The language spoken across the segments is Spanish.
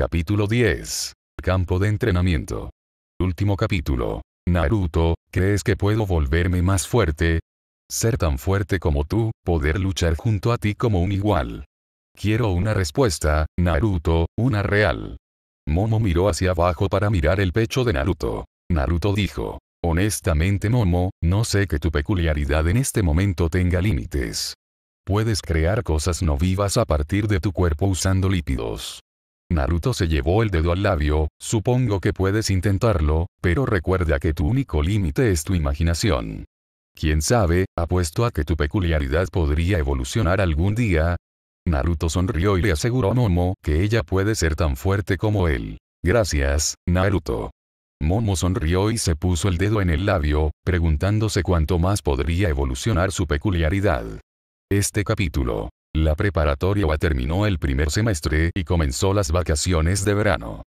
Capítulo 10. Campo de entrenamiento. Último capítulo. Naruto, ¿crees que puedo volverme más fuerte? Ser tan fuerte como tú, poder luchar junto a ti como un igual. Quiero una respuesta, Naruto, una real. Momo miró hacia abajo para mirar el pecho de Naruto. Naruto dijo, honestamente Momo, no sé que tu peculiaridad en este momento tenga límites. Puedes crear cosas no vivas a partir de tu cuerpo usando lípidos. Naruto se llevó el dedo al labio, supongo que puedes intentarlo, pero recuerda que tu único límite es tu imaginación. Quién sabe, apuesto a que tu peculiaridad podría evolucionar algún día. Naruto sonrió y le aseguró a Momo que ella puede ser tan fuerte como él. Gracias, Naruto. Momo sonrió y se puso el dedo en el labio, preguntándose cuánto más podría evolucionar su peculiaridad. Este capítulo la preparatoria terminó el primer semestre y comenzó las vacaciones de verano.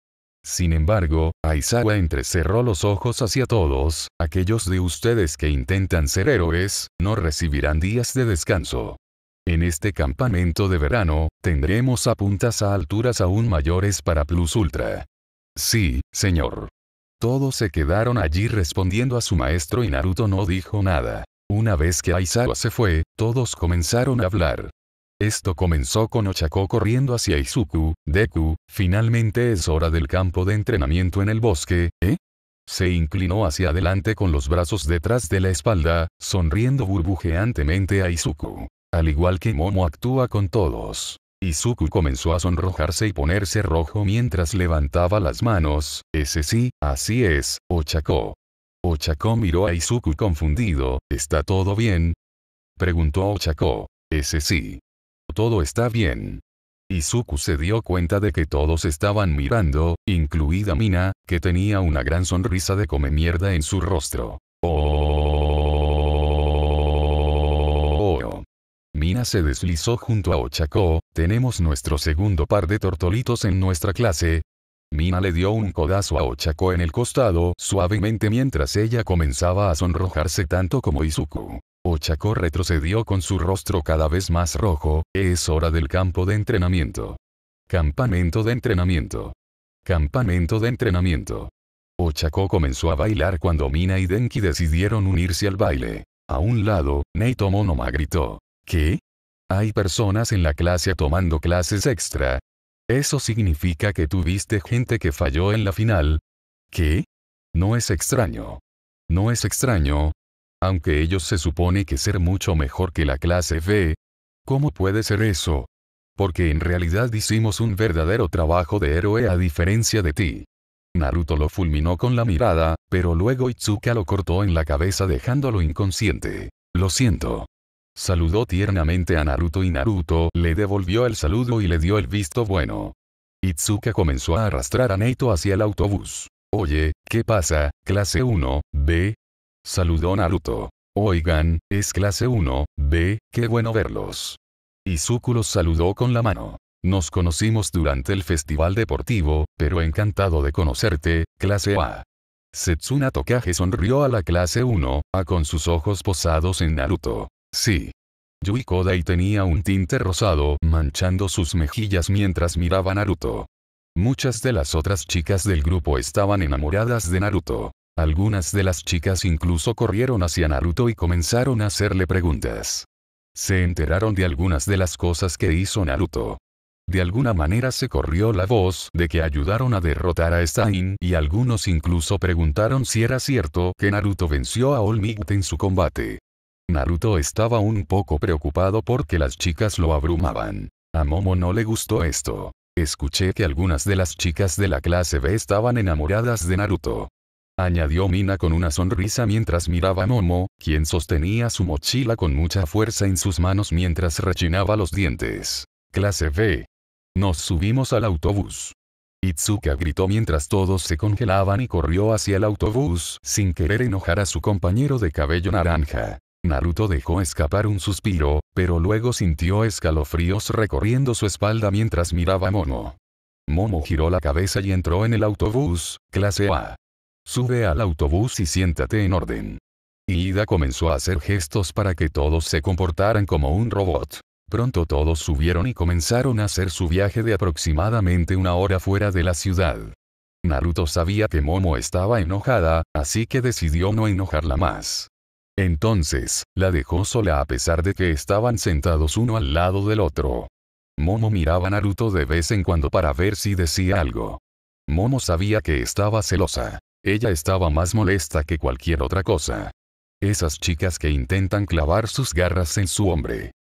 Sin embargo, Aizawa entrecerró los ojos hacia todos, aquellos de ustedes que intentan ser héroes, no recibirán días de descanso. En este campamento de verano, tendremos apuntas a alturas aún mayores para Plus Ultra. Sí, señor. Todos se quedaron allí respondiendo a su maestro y Naruto no dijo nada. Una vez que Aizawa se fue, todos comenzaron a hablar. Esto comenzó con Ochako corriendo hacia Izuku, Deku, finalmente es hora del campo de entrenamiento en el bosque, ¿eh? Se inclinó hacia adelante con los brazos detrás de la espalda, sonriendo burbujeantemente a Izuku. Al igual que Momo actúa con todos. Izuku comenzó a sonrojarse y ponerse rojo mientras levantaba las manos, ese sí, así es, Ochako. Ochako miró a Izuku confundido, ¿está todo bien? Preguntó Ochako, ese sí, todo está bien. Izuku se dio cuenta de que todos estaban mirando, incluida Mina, que tenía una gran sonrisa de come mierda en su rostro. Oh, Mina se deslizó junto a Ochako, tenemos nuestro segundo par de tortolitos en nuestra clase. Mina le dio un codazo a Ochako en el costado suavemente mientras ella comenzaba a sonrojarse tanto como Izuku. Ochako retrocedió con su rostro cada vez más rojo, es hora del campo de entrenamiento. Campamento de entrenamiento. Campamento de entrenamiento. Ochako comenzó a bailar cuando Mina y Denki decidieron unirse al baile. A un lado, Neito Monoma gritó. ¿Qué? Hay personas en la clase tomando clases extra. Eso significa que tuviste gente que falló en la final. ¿Qué? No es extraño. No es extraño, aunque ellos se supone que ser mucho mejor que la clase B. ¿Cómo puede ser eso? Porque en realidad hicimos un verdadero trabajo de héroe a diferencia de ti. Naruto lo fulminó con la mirada, pero luego Itsuka lo cortó en la cabeza dejándolo inconsciente. Lo siento. Saludó tiernamente a Naruto y Naruto le devolvió el saludo y le dio el visto bueno. Itsuka comenzó a arrastrar a Neito hacia el autobús. Oye, ¿qué pasa, clase 1, B? Saludó Naruto. Oigan, es clase 1, B, qué bueno verlos. Izuku los saludó con la mano. Nos conocimos durante el festival deportivo, pero encantado de conocerte, clase A. Setsuna Tokage sonrió a la clase 1, A con sus ojos posados en Naruto. Sí. Yui Kodai tenía un tinte rosado manchando sus mejillas mientras miraba a Naruto. Muchas de las otras chicas del grupo estaban enamoradas de Naruto. Algunas de las chicas incluso corrieron hacia Naruto y comenzaron a hacerle preguntas. Se enteraron de algunas de las cosas que hizo Naruto. De alguna manera se corrió la voz de que ayudaron a derrotar a Stein y algunos incluso preguntaron si era cierto que Naruto venció a All en su combate. Naruto estaba un poco preocupado porque las chicas lo abrumaban. A Momo no le gustó esto. Escuché que algunas de las chicas de la clase B estaban enamoradas de Naruto añadió Mina con una sonrisa mientras miraba a Momo, quien sostenía su mochila con mucha fuerza en sus manos mientras rechinaba los dientes. Clase B. Nos subimos al autobús. Itsuka gritó mientras todos se congelaban y corrió hacia el autobús sin querer enojar a su compañero de cabello naranja. Naruto dejó escapar un suspiro, pero luego sintió escalofríos recorriendo su espalda mientras miraba a Momo. Momo giró la cabeza y entró en el autobús, clase A. Sube al autobús y siéntate en orden. Ida comenzó a hacer gestos para que todos se comportaran como un robot. Pronto todos subieron y comenzaron a hacer su viaje de aproximadamente una hora fuera de la ciudad. Naruto sabía que Momo estaba enojada, así que decidió no enojarla más. Entonces, la dejó sola a pesar de que estaban sentados uno al lado del otro. Momo miraba a Naruto de vez en cuando para ver si decía algo. Momo sabía que estaba celosa, ella estaba más molesta que cualquier otra cosa. Esas chicas que intentan clavar sus garras en su hombre.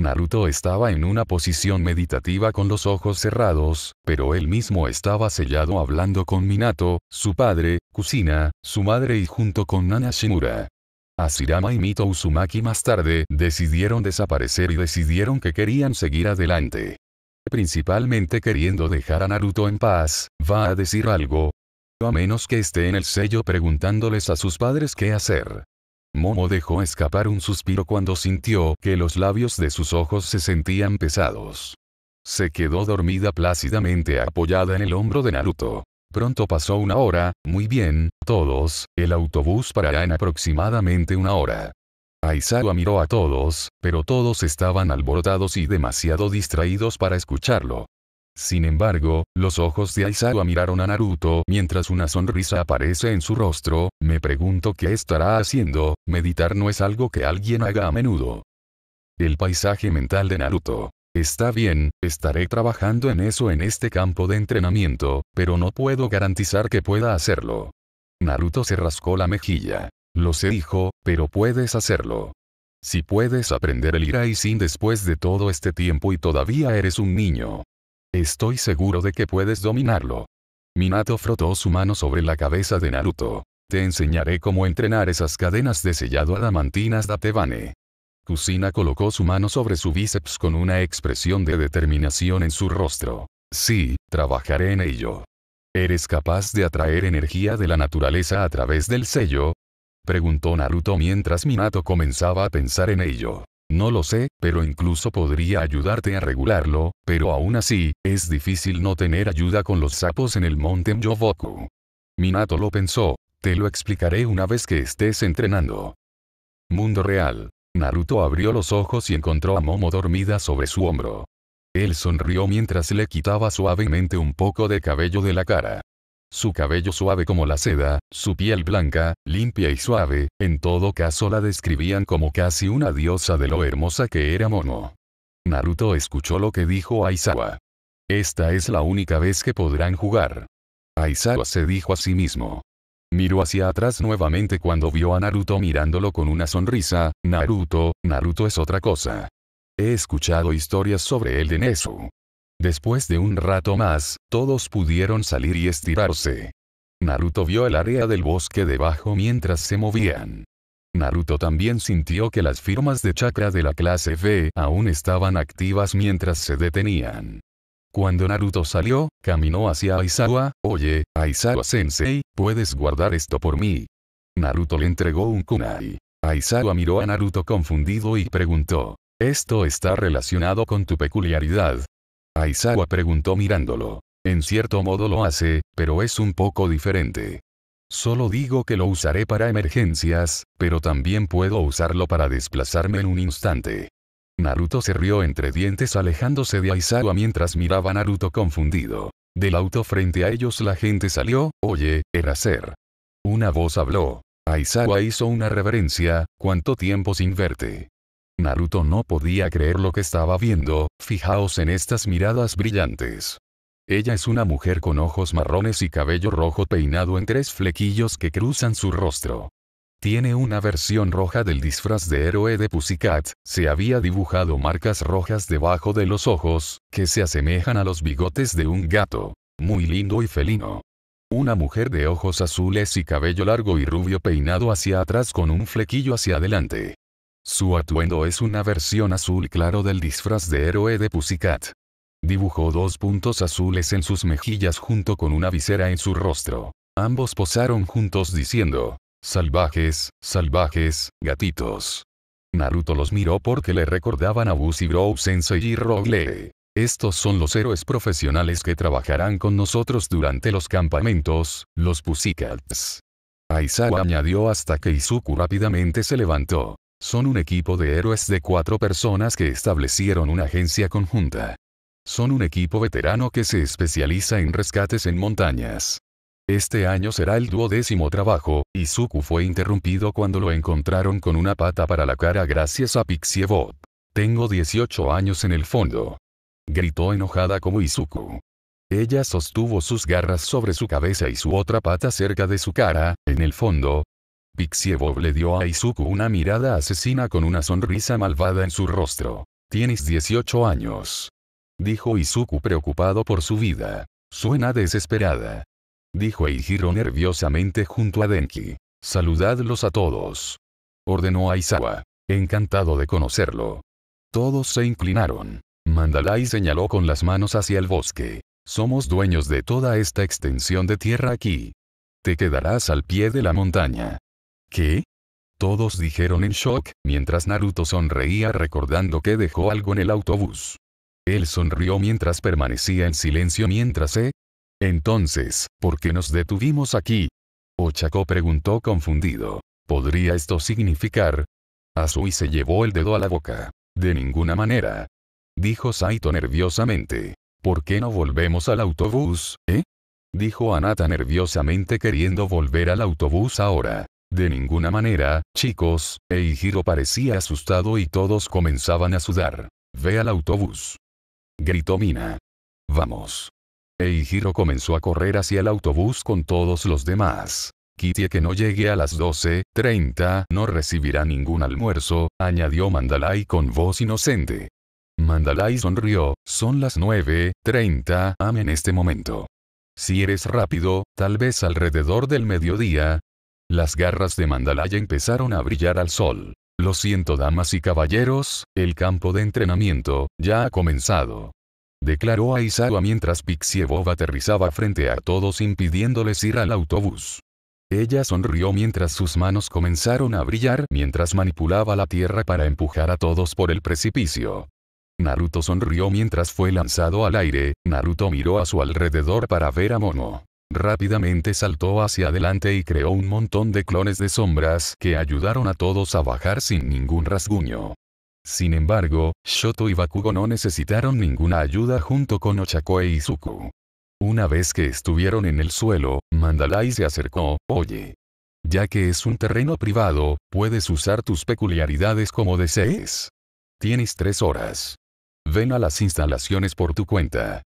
Naruto estaba en una posición meditativa con los ojos cerrados, pero él mismo estaba sellado hablando con Minato, su padre, Kusina, su madre y junto con Nana Shimura. Asirama y Mito Uzumaki más tarde decidieron desaparecer y decidieron que querían seguir adelante. Principalmente queriendo dejar a Naruto en paz, va a decir algo, a menos que esté en el sello preguntándoles a sus padres qué hacer. Momo dejó escapar un suspiro cuando sintió que los labios de sus ojos se sentían pesados. Se quedó dormida plácidamente apoyada en el hombro de Naruto. Pronto pasó una hora, muy bien, todos, el autobús parará en aproximadamente una hora. Aizawa miró a todos, pero todos estaban alborotados y demasiado distraídos para escucharlo. Sin embargo, los ojos de Aizawa miraron a Naruto mientras una sonrisa aparece en su rostro, me pregunto qué estará haciendo, meditar no es algo que alguien haga a menudo. El paisaje mental de Naruto. Está bien, estaré trabajando en eso en este campo de entrenamiento, pero no puedo garantizar que pueda hacerlo. Naruto se rascó la mejilla. Lo sé hijo, pero puedes hacerlo. Si puedes aprender el Irai-Sin después de todo este tiempo y todavía eres un niño, Estoy seguro de que puedes dominarlo. Minato frotó su mano sobre la cabeza de Naruto. Te enseñaré cómo entrenar esas cadenas de sellado adamantinas de Tebane. Kusina colocó su mano sobre su bíceps con una expresión de determinación en su rostro. Sí, trabajaré en ello. ¿Eres capaz de atraer energía de la naturaleza a través del sello? Preguntó Naruto mientras Minato comenzaba a pensar en ello. No lo sé, pero incluso podría ayudarte a regularlo, pero aún así, es difícil no tener ayuda con los sapos en el monte Mjoboku. Minato lo pensó. Te lo explicaré una vez que estés entrenando. Mundo real. Naruto abrió los ojos y encontró a Momo dormida sobre su hombro. Él sonrió mientras le quitaba suavemente un poco de cabello de la cara. Su cabello suave como la seda, su piel blanca, limpia y suave, en todo caso la describían como casi una diosa de lo hermosa que era Mono. Naruto escuchó lo que dijo Aizawa. Esta es la única vez que podrán jugar. Aizawa se dijo a sí mismo. Miró hacia atrás nuevamente cuando vio a Naruto mirándolo con una sonrisa, Naruto, Naruto es otra cosa. He escuchado historias sobre él de Nesu. Después de un rato más, todos pudieron salir y estirarse. Naruto vio el área del bosque debajo mientras se movían. Naruto también sintió que las firmas de chakra de la clase B aún estaban activas mientras se detenían. Cuando Naruto salió, caminó hacia Aizawa, oye, Aizawa-sensei, puedes guardar esto por mí. Naruto le entregó un kunai. Aizawa miró a Naruto confundido y preguntó, ¿esto está relacionado con tu peculiaridad, Aizawa preguntó mirándolo. En cierto modo lo hace, pero es un poco diferente. Solo digo que lo usaré para emergencias, pero también puedo usarlo para desplazarme en un instante. Naruto se rió entre dientes alejándose de Aizawa mientras miraba a Naruto confundido. Del auto frente a ellos la gente salió, oye, era ser. Una voz habló. Aizawa hizo una reverencia, ¿cuánto tiempo sin verte? Naruto no podía creer lo que estaba viendo, fijaos en estas miradas brillantes. Ella es una mujer con ojos marrones y cabello rojo peinado en tres flequillos que cruzan su rostro. Tiene una versión roja del disfraz de héroe de Pussycat, se había dibujado marcas rojas debajo de los ojos, que se asemejan a los bigotes de un gato. Muy lindo y felino. Una mujer de ojos azules y cabello largo y rubio peinado hacia atrás con un flequillo hacia adelante. Su atuendo es una versión azul claro del disfraz de héroe de Pussycat. Dibujó dos puntos azules en sus mejillas junto con una visera en su rostro. Ambos posaron juntos diciendo, Salvajes, salvajes, gatitos. Naruto los miró porque le recordaban a Bro Sensei y Rogle. Estos son los héroes profesionales que trabajarán con nosotros durante los campamentos, los Pussycats. Aizawa añadió hasta que Izuku rápidamente se levantó. Son un equipo de héroes de cuatro personas que establecieron una agencia conjunta. Son un equipo veterano que se especializa en rescates en montañas. Este año será el duodécimo trabajo, Izuku fue interrumpido cuando lo encontraron con una pata para la cara gracias a Pixie Bob. Tengo 18 años en el fondo. Gritó enojada como Izuku. Ella sostuvo sus garras sobre su cabeza y su otra pata cerca de su cara, en el fondo, Bob le dio a Izuku una mirada asesina con una sonrisa malvada en su rostro. Tienes 18 años. Dijo Izuku preocupado por su vida. Suena desesperada. Dijo Eijiro nerviosamente junto a Denki. Saludadlos a todos. Ordenó Aizawa. Encantado de conocerlo. Todos se inclinaron. Mandalay señaló con las manos hacia el bosque. Somos dueños de toda esta extensión de tierra aquí. Te quedarás al pie de la montaña. ¿Qué? Todos dijeron en shock, mientras Naruto sonreía recordando que dejó algo en el autobús. Él sonrió mientras permanecía en silencio mientras se... Entonces, ¿por qué nos detuvimos aquí? Ochako preguntó confundido. ¿Podría esto significar? Azui se llevó el dedo a la boca. De ninguna manera. Dijo Saito nerviosamente. ¿Por qué no volvemos al autobús, eh? Dijo Anata nerviosamente queriendo volver al autobús ahora. De ninguna manera, chicos, Eijiro parecía asustado y todos comenzaban a sudar. Ve al autobús. Gritó Mina. Vamos. Eijiro comenzó a correr hacia el autobús con todos los demás. Kitty que no llegue a las 12.30 no recibirá ningún almuerzo, añadió Mandalay con voz inocente. Mandalay sonrió, son las 9.30 am en este momento. Si eres rápido, tal vez alrededor del mediodía, las garras de Mandalaya empezaron a brillar al sol. Lo siento damas y caballeros, el campo de entrenamiento, ya ha comenzado. Declaró Aizawa mientras Bob aterrizaba frente a todos impidiéndoles ir al autobús. Ella sonrió mientras sus manos comenzaron a brillar mientras manipulaba la tierra para empujar a todos por el precipicio. Naruto sonrió mientras fue lanzado al aire, Naruto miró a su alrededor para ver a Mono. Rápidamente saltó hacia adelante y creó un montón de clones de sombras que ayudaron a todos a bajar sin ningún rasguño. Sin embargo, Shoto y Bakugo no necesitaron ninguna ayuda junto con Ochako e Izuku. Una vez que estuvieron en el suelo, Mandalay se acercó, oye. Ya que es un terreno privado, puedes usar tus peculiaridades como desees. Tienes tres horas. Ven a las instalaciones por tu cuenta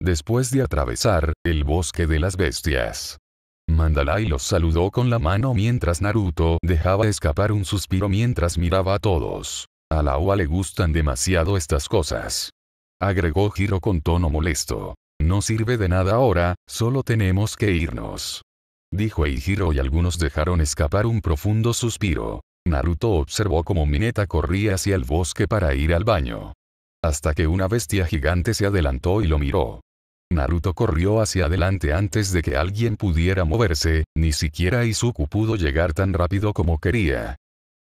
después de atravesar el bosque de las bestias. Mandalay los saludó con la mano mientras Naruto dejaba escapar un suspiro mientras miraba a todos. A la OA le gustan demasiado estas cosas. Agregó Hiro con tono molesto. No sirve de nada ahora, solo tenemos que irnos. Dijo Eijiro y algunos dejaron escapar un profundo suspiro. Naruto observó como Mineta corría hacia el bosque para ir al baño. Hasta que una bestia gigante se adelantó y lo miró. Naruto corrió hacia adelante antes de que alguien pudiera moverse, ni siquiera Izuku pudo llegar tan rápido como quería.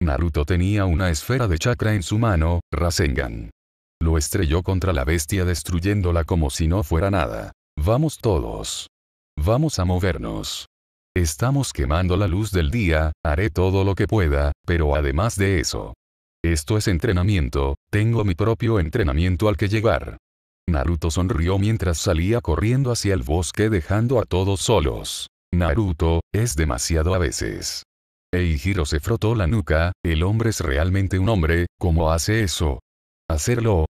Naruto tenía una esfera de chakra en su mano, Rasengan. Lo estrelló contra la bestia destruyéndola como si no fuera nada. Vamos todos. Vamos a movernos. Estamos quemando la luz del día, haré todo lo que pueda, pero además de eso. Esto es entrenamiento, tengo mi propio entrenamiento al que llegar. Naruto sonrió mientras salía corriendo hacia el bosque dejando a todos solos. Naruto, es demasiado a veces. Eijiro se frotó la nuca, el hombre es realmente un hombre, ¿cómo hace eso? ¿Hacerlo?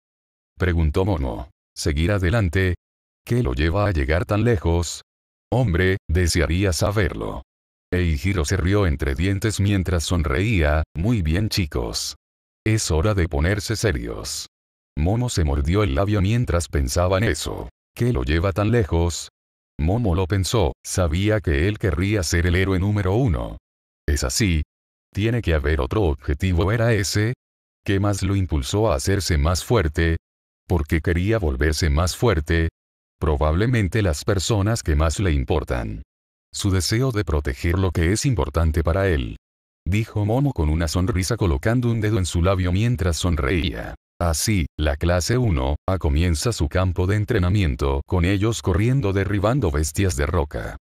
Preguntó Mono. ¿Seguir adelante? ¿Qué lo lleva a llegar tan lejos? Hombre, desearía saberlo. Eijiro se rió entre dientes mientras sonreía, muy bien chicos. Es hora de ponerse serios. Momo se mordió el labio mientras pensaba en eso. ¿Qué lo lleva tan lejos? Momo lo pensó, sabía que él querría ser el héroe número uno. ¿Es así? ¿Tiene que haber otro objetivo era ese? ¿Qué más lo impulsó a hacerse más fuerte? ¿Por qué quería volverse más fuerte? Probablemente las personas que más le importan. Su deseo de proteger lo que es importante para él. Dijo Momo con una sonrisa colocando un dedo en su labio mientras sonreía. Así, la clase 1, A comienza su campo de entrenamiento con ellos corriendo derribando bestias de roca.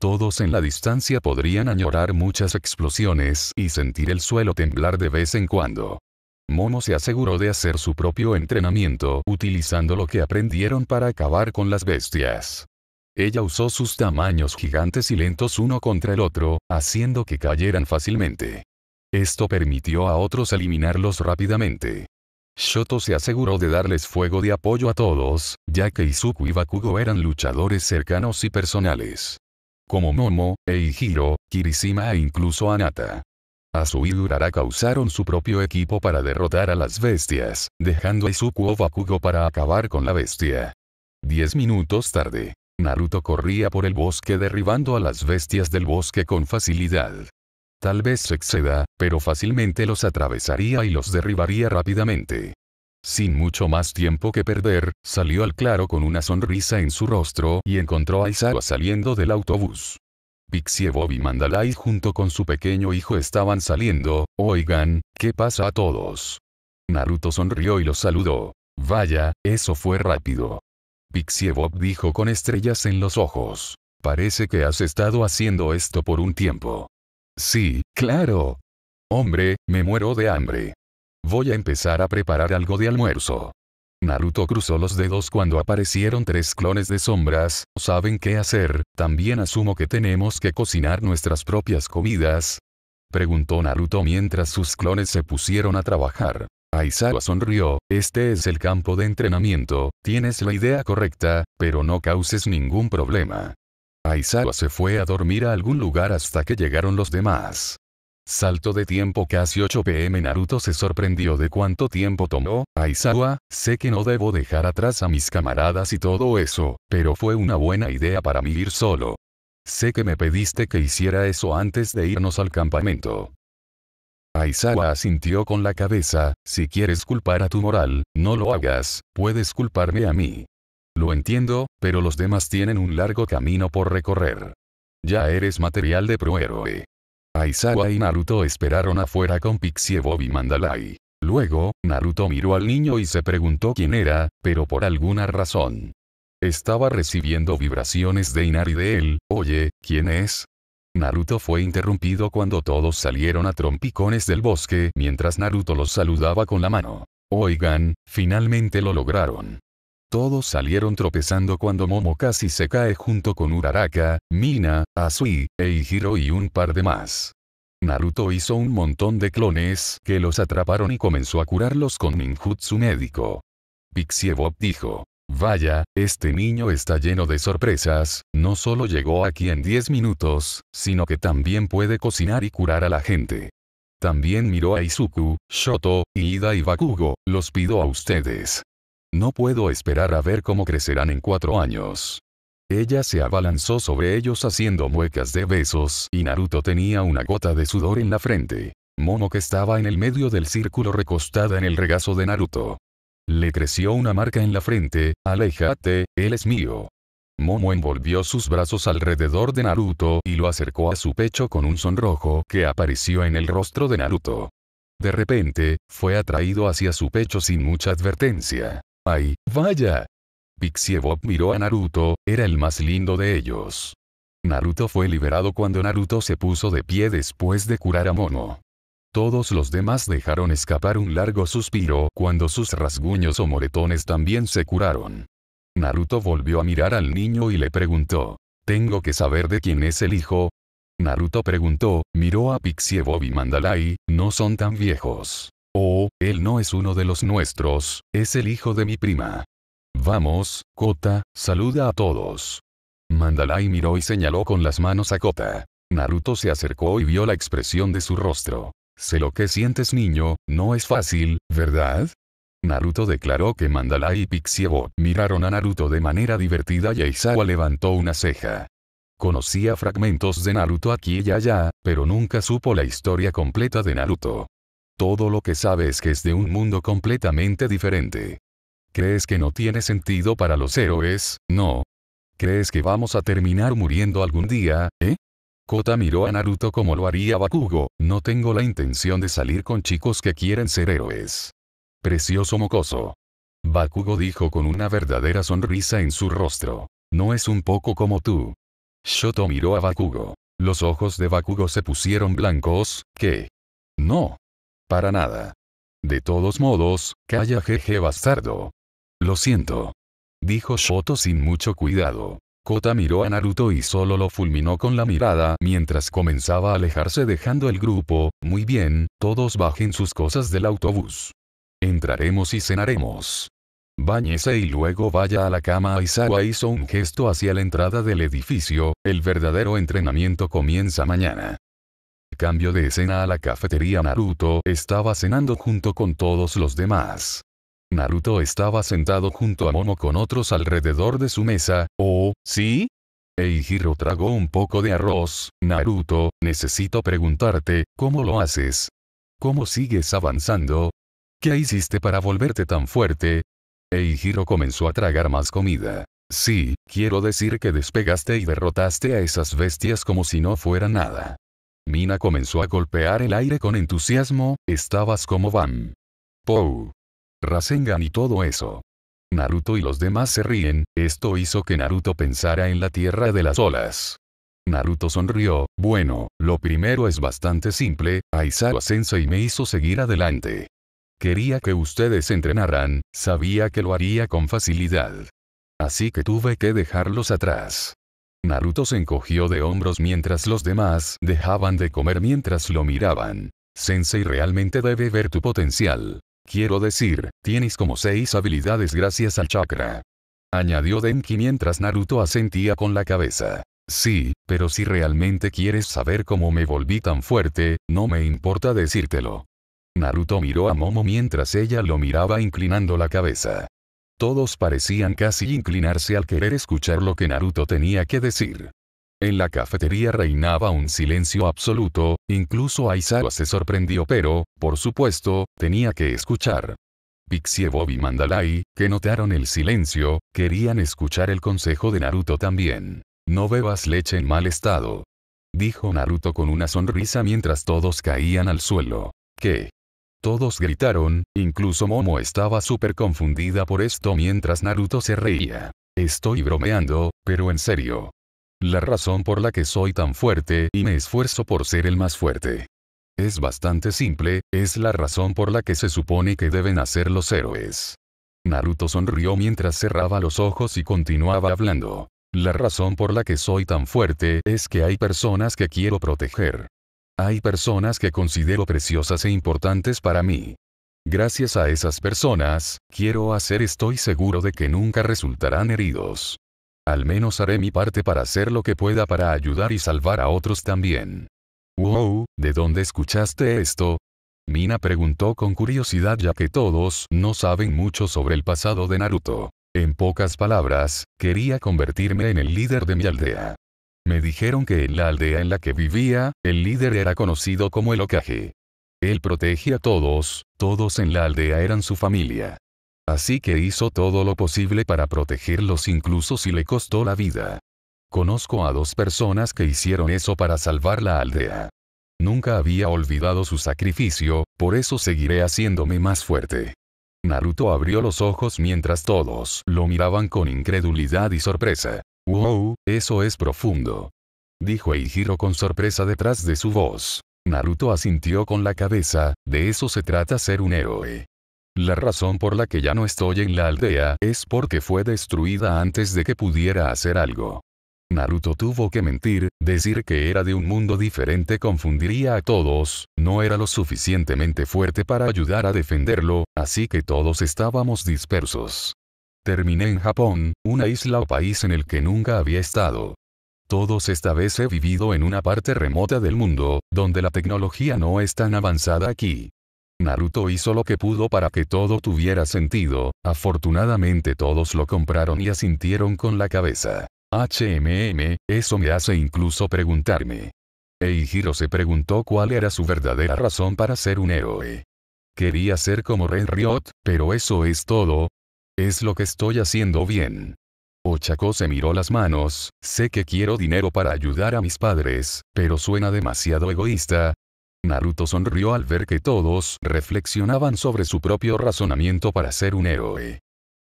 Todos en la distancia podrían añorar muchas explosiones y sentir el suelo temblar de vez en cuando. Momo se aseguró de hacer su propio entrenamiento utilizando lo que aprendieron para acabar con las bestias. Ella usó sus tamaños gigantes y lentos uno contra el otro, haciendo que cayeran fácilmente. Esto permitió a otros eliminarlos rápidamente. Shoto se aseguró de darles fuego de apoyo a todos, ya que Izuku y Bakugo eran luchadores cercanos y personales. Como Momo, Eijiro, Kirishima e incluso Anata. Asu y Uraraka usaron su propio equipo para derrotar a las bestias, dejando a Izuku o Bakugo para acabar con la bestia. Diez minutos tarde, Naruto corría por el bosque derribando a las bestias del bosque con facilidad. Tal vez se exceda, pero fácilmente los atravesaría y los derribaría rápidamente. Sin mucho más tiempo que perder, salió al claro con una sonrisa en su rostro y encontró a Isawa saliendo del autobús. Pixie Bob y Mandalay junto con su pequeño hijo estaban saliendo, oigan, ¿qué pasa a todos? Naruto sonrió y los saludó. Vaya, eso fue rápido. Pixie Bob dijo con estrellas en los ojos. Parece que has estado haciendo esto por un tiempo. Sí, claro. Hombre, me muero de hambre. Voy a empezar a preparar algo de almuerzo. Naruto cruzó los dedos cuando aparecieron tres clones de sombras, ¿saben qué hacer? También asumo que tenemos que cocinar nuestras propias comidas. Preguntó Naruto mientras sus clones se pusieron a trabajar. Aizawa sonrió, este es el campo de entrenamiento, tienes la idea correcta, pero no causes ningún problema. Aizawa se fue a dormir a algún lugar hasta que llegaron los demás. Salto de tiempo casi 8 pm Naruto se sorprendió de cuánto tiempo tomó, Aizawa, sé que no debo dejar atrás a mis camaradas y todo eso, pero fue una buena idea para mí ir solo. Sé que me pediste que hiciera eso antes de irnos al campamento. Aizawa asintió con la cabeza, si quieres culpar a tu moral, no lo hagas, puedes culparme a mí. Lo entiendo, pero los demás tienen un largo camino por recorrer. Ya eres material de prohéroe. Aizawa y Naruto esperaron afuera con Pixie Bob y Mandalay. Luego, Naruto miró al niño y se preguntó quién era, pero por alguna razón. Estaba recibiendo vibraciones de Inari de él, oye, ¿quién es? Naruto fue interrumpido cuando todos salieron a trompicones del bosque mientras Naruto los saludaba con la mano. Oigan, finalmente lo lograron. Todos salieron tropezando cuando Momo casi se cae junto con Uraraka, Mina, Asui, Eihiro y un par de más. Naruto hizo un montón de clones que los atraparon y comenzó a curarlos con ninjutsu médico. Pixie Bob dijo, Vaya, este niño está lleno de sorpresas, no solo llegó aquí en 10 minutos, sino que también puede cocinar y curar a la gente. También miró a Izuku, Shoto, Ida y Bakugo, los pido a ustedes. No puedo esperar a ver cómo crecerán en cuatro años. Ella se abalanzó sobre ellos haciendo muecas de besos y Naruto tenía una gota de sudor en la frente. Mono que estaba en el medio del círculo recostada en el regazo de Naruto. Le creció una marca en la frente, aléjate, él es mío. Momo envolvió sus brazos alrededor de Naruto y lo acercó a su pecho con un sonrojo que apareció en el rostro de Naruto. De repente, fue atraído hacia su pecho sin mucha advertencia. Vaya, Pixie Bob miró a Naruto, era el más lindo de ellos. Naruto fue liberado cuando Naruto se puso de pie después de curar a Mono. Todos los demás dejaron escapar un largo suspiro cuando sus rasguños o moretones también se curaron. Naruto volvió a mirar al niño y le preguntó, ¿Tengo que saber de quién es el hijo? Naruto preguntó, miró a Pixie Bob y Mandalay, no son tan viejos. Oh, él no es uno de los nuestros, es el hijo de mi prima. Vamos, Kota, saluda a todos. Mandalay miró y señaló con las manos a Kota. Naruto se acercó y vio la expresión de su rostro. Sé lo que sientes niño, no es fácil, ¿verdad? Naruto declaró que Mandalay y Pixiebo miraron a Naruto de manera divertida y Aizawa levantó una ceja. Conocía fragmentos de Naruto aquí y allá, pero nunca supo la historia completa de Naruto. Todo lo que sabes que es de un mundo completamente diferente. ¿Crees que no tiene sentido para los héroes? No. ¿Crees que vamos a terminar muriendo algún día, eh? Kota miró a Naruto como lo haría Bakugo, no tengo la intención de salir con chicos que quieren ser héroes. Precioso mocoso. Bakugo dijo con una verdadera sonrisa en su rostro. No es un poco como tú. Shoto miró a Bakugo. Los ojos de Bakugo se pusieron blancos, ¿qué? No. Para nada. De todos modos, calla jeje bastardo. Lo siento. Dijo Shoto sin mucho cuidado. Kota miró a Naruto y solo lo fulminó con la mirada mientras comenzaba a alejarse dejando el grupo, muy bien, todos bajen sus cosas del autobús. Entraremos y cenaremos. Báñese y luego vaya a la cama. Aizawa hizo un gesto hacia la entrada del edificio, el verdadero entrenamiento comienza mañana. Cambio de escena a la cafetería Naruto estaba cenando junto con todos los demás. Naruto estaba sentado junto a Momo con otros alrededor de su mesa, ¿oh, sí? Eijiro tragó un poco de arroz, Naruto, necesito preguntarte, ¿cómo lo haces? ¿Cómo sigues avanzando? ¿Qué hiciste para volverte tan fuerte? Eijiro comenzó a tragar más comida. Sí, quiero decir que despegaste y derrotaste a esas bestias como si no fuera nada. Mina comenzó a golpear el aire con entusiasmo, estabas como Van. Pou. Rasengan y todo eso. Naruto y los demás se ríen, esto hizo que Naruto pensara en la tierra de las olas. Naruto sonrió, bueno, lo primero es bastante simple, Aizawa y me hizo seguir adelante. Quería que ustedes entrenaran, sabía que lo haría con facilidad. Así que tuve que dejarlos atrás. Naruto se encogió de hombros mientras los demás dejaban de comer mientras lo miraban. Sensei realmente debe ver tu potencial. Quiero decir, tienes como seis habilidades gracias al chakra. Añadió Denki mientras Naruto asentía con la cabeza. Sí, pero si realmente quieres saber cómo me volví tan fuerte, no me importa decírtelo. Naruto miró a Momo mientras ella lo miraba inclinando la cabeza. Todos parecían casi inclinarse al querer escuchar lo que Naruto tenía que decir. En la cafetería reinaba un silencio absoluto, incluso Aizawa se sorprendió pero, por supuesto, tenía que escuchar. Pixie Bob y Mandalay, que notaron el silencio, querían escuchar el consejo de Naruto también. No bebas leche en mal estado. Dijo Naruto con una sonrisa mientras todos caían al suelo. ¿Qué? Todos gritaron, incluso Momo estaba súper confundida por esto mientras Naruto se reía. Estoy bromeando, pero en serio. La razón por la que soy tan fuerte y me esfuerzo por ser el más fuerte. Es bastante simple, es la razón por la que se supone que deben hacer los héroes. Naruto sonrió mientras cerraba los ojos y continuaba hablando. La razón por la que soy tan fuerte es que hay personas que quiero proteger. Hay personas que considero preciosas e importantes para mí. Gracias a esas personas, quiero hacer estoy seguro de que nunca resultarán heridos. Al menos haré mi parte para hacer lo que pueda para ayudar y salvar a otros también. Wow, ¿de dónde escuchaste esto? Mina preguntó con curiosidad ya que todos no saben mucho sobre el pasado de Naruto. En pocas palabras, quería convertirme en el líder de mi aldea. Me dijeron que en la aldea en la que vivía, el líder era conocido como el Okage. Él protegía a todos, todos en la aldea eran su familia. Así que hizo todo lo posible para protegerlos incluso si le costó la vida. Conozco a dos personas que hicieron eso para salvar la aldea. Nunca había olvidado su sacrificio, por eso seguiré haciéndome más fuerte. Naruto abrió los ojos mientras todos lo miraban con incredulidad y sorpresa. Wow, eso es profundo. Dijo Eijiro con sorpresa detrás de su voz. Naruto asintió con la cabeza, de eso se trata ser un héroe. La razón por la que ya no estoy en la aldea es porque fue destruida antes de que pudiera hacer algo. Naruto tuvo que mentir, decir que era de un mundo diferente confundiría a todos, no era lo suficientemente fuerte para ayudar a defenderlo, así que todos estábamos dispersos. Terminé en Japón, una isla o país en el que nunca había estado. Todos esta vez he vivido en una parte remota del mundo, donde la tecnología no es tan avanzada aquí. Naruto hizo lo que pudo para que todo tuviera sentido, afortunadamente todos lo compraron y asintieron con la cabeza. HMM, eso me hace incluso preguntarme. Eijiro se preguntó cuál era su verdadera razón para ser un héroe. Quería ser como Ren Riot, pero eso es todo, es lo que estoy haciendo bien. Ochako se miró las manos, sé que quiero dinero para ayudar a mis padres, pero suena demasiado egoísta. Naruto sonrió al ver que todos reflexionaban sobre su propio razonamiento para ser un héroe.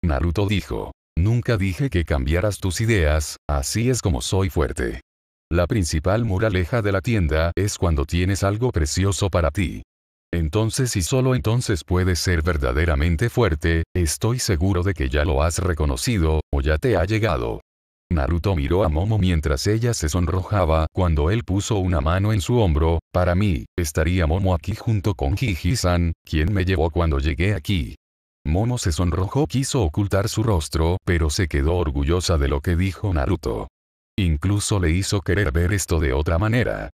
Naruto dijo, nunca dije que cambiaras tus ideas, así es como soy fuerte. La principal moraleja de la tienda es cuando tienes algo precioso para ti. Entonces y solo entonces puedes ser verdaderamente fuerte, estoy seguro de que ya lo has reconocido, o ya te ha llegado. Naruto miró a Momo mientras ella se sonrojaba cuando él puso una mano en su hombro, para mí, estaría Momo aquí junto con Jiji-san, quien me llevó cuando llegué aquí. Momo se sonrojó quiso ocultar su rostro, pero se quedó orgullosa de lo que dijo Naruto. Incluso le hizo querer ver esto de otra manera.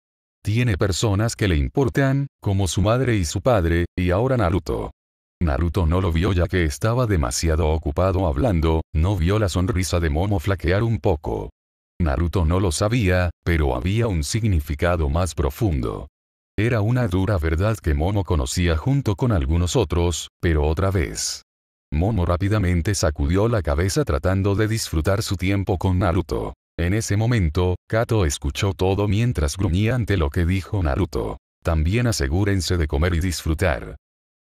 Tiene personas que le importan, como su madre y su padre, y ahora Naruto. Naruto no lo vio ya que estaba demasiado ocupado hablando, no vio la sonrisa de Momo flaquear un poco. Naruto no lo sabía, pero había un significado más profundo. Era una dura verdad que Momo conocía junto con algunos otros, pero otra vez. Momo rápidamente sacudió la cabeza tratando de disfrutar su tiempo con Naruto. En ese momento, Kato escuchó todo mientras gruñía ante lo que dijo Naruto. También asegúrense de comer y disfrutar.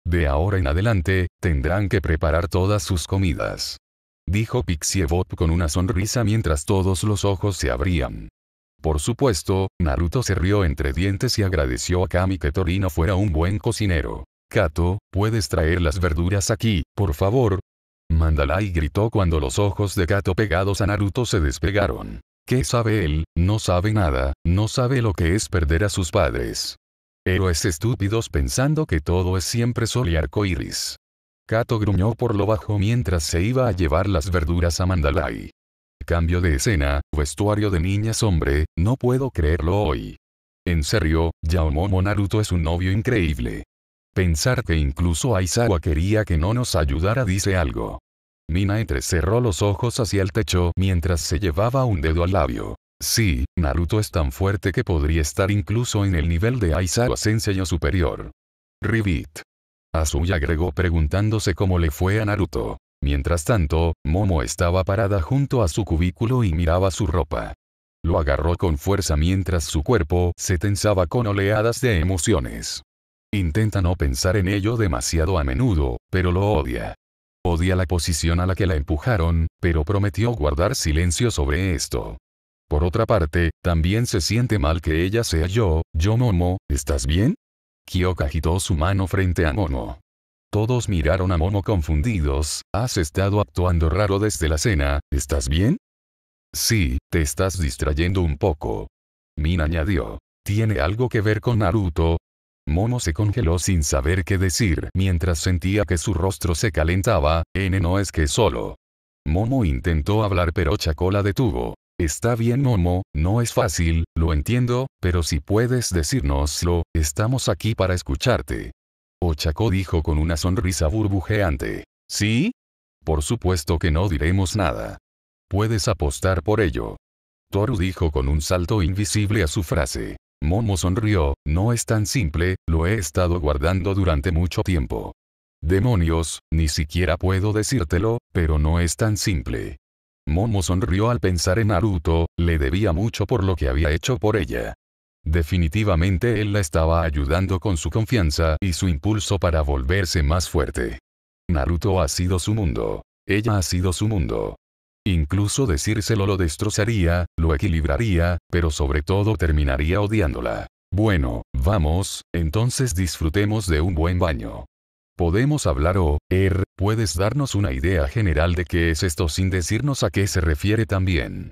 De ahora en adelante, tendrán que preparar todas sus comidas. Dijo Pixie Pixiebot con una sonrisa mientras todos los ojos se abrían. Por supuesto, Naruto se rió entre dientes y agradeció a Kami que Torino fuera un buen cocinero. Kato, puedes traer las verduras aquí, por favor, Mandalay gritó cuando los ojos de Kato pegados a Naruto se despegaron. ¿Qué sabe él? No sabe nada, no sabe lo que es perder a sus padres. Héroes estúpidos pensando que todo es siempre sol y arco iris. Kato gruñó por lo bajo mientras se iba a llevar las verduras a Mandalay. Cambio de escena, vestuario de niñas hombre, no puedo creerlo hoy. En serio, Yaomomo Naruto es un novio increíble. Pensar que incluso Aizawa quería que no nos ayudara dice algo. Mina entrecerró los ojos hacia el techo mientras se llevaba un dedo al labio. Sí, Naruto es tan fuerte que podría estar incluso en el nivel de Aizawa Sensei o superior. Ribit. Azuya agregó preguntándose cómo le fue a Naruto. Mientras tanto, Momo estaba parada junto a su cubículo y miraba su ropa. Lo agarró con fuerza mientras su cuerpo se tensaba con oleadas de emociones. Intenta no pensar en ello demasiado a menudo, pero lo odia. Odia la posición a la que la empujaron, pero prometió guardar silencio sobre esto. Por otra parte, también se siente mal que ella sea yo, yo Momo, ¿estás bien? Kyoka agitó su mano frente a Momo. Todos miraron a Momo confundidos, has estado actuando raro desde la cena, ¿estás bien? Sí, te estás distrayendo un poco. Min añadió. ¿Tiene algo que ver con Naruto? Momo se congeló sin saber qué decir mientras sentía que su rostro se calentaba, N no es que solo. Momo intentó hablar pero Chaco la detuvo. Está bien Momo, no es fácil, lo entiendo, pero si puedes decirnoslo, estamos aquí para escucharte. Ochako dijo con una sonrisa burbujeante. ¿Sí? Por supuesto que no diremos nada. Puedes apostar por ello. Toru dijo con un salto invisible a su frase. Momo sonrió, no es tan simple, lo he estado guardando durante mucho tiempo. Demonios, ni siquiera puedo decírtelo, pero no es tan simple. Momo sonrió al pensar en Naruto, le debía mucho por lo que había hecho por ella. Definitivamente él la estaba ayudando con su confianza y su impulso para volverse más fuerte. Naruto ha sido su mundo. Ella ha sido su mundo. Incluso decírselo lo destrozaría, lo equilibraría, pero sobre todo terminaría odiándola. Bueno, vamos, entonces disfrutemos de un buen baño. Podemos hablar o, Er, puedes darnos una idea general de qué es esto sin decirnos a qué se refiere también.